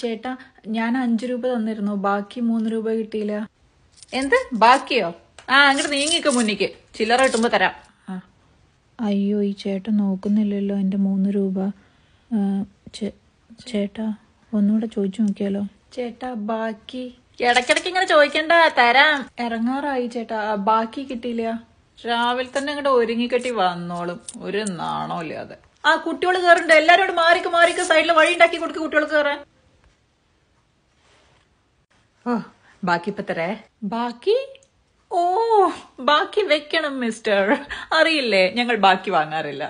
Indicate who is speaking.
Speaker 1: ചേട്ടാ ഞാൻ അഞ്ചു രൂപ തന്നിരുന്നു ബാക്കി മൂന്ന് രൂപ കിട്ടിയില്ല എന്ത് ബാക്കിയോ
Speaker 2: ആ അങ്ങോട്ട് നീങ്ങിക്ക് മുന്നിക്ക് ചില്ലറ കിട്ടുമ്പോ തരാം
Speaker 1: അയ്യോ ഈ ചേട്ടൻ നോക്കുന്നില്ലല്ലോ എന്റെ മൂന്ന് രൂപ ചേട്ടാ ഒന്നുകൂടെ ചോദിച്ചു നോക്കിയാലോ ചേട്ടാ ബാക്കി ഇടക്കിടക്ക് ഇങ്ങനെ ചോദിക്കണ്ട തരാം ഇറങ്ങാറായി ചേട്ടാ ബാക്കി കിട്ടിയില്ല രാവിലെ തന്നെ ഇങ്ങോട്ട് ഒരുങ്ങിക്കെട്ടി വന്നോളും ഒരു
Speaker 3: നാണോ ഇല്ലാതെ
Speaker 1: ആ കുട്ടികൾ കയറുന്നുണ്ട് എല്ലാരോടും മാറിക്ക് മാറിക്ക് സൈഡിൽ വഴി ഉണ്ടാക്കി കൊടുക്കും കുട്ടികൾ കയറാൻ
Speaker 3: ബാക്കി ഇപ്പൊ തരേ ബാക്കി
Speaker 4: ഓ ബാക്കി വെക്കണം മിസ്റ്റർ അറിയില്ലേ ഞങ്ങൾ ബാക്കി വാങ്ങാറില്ല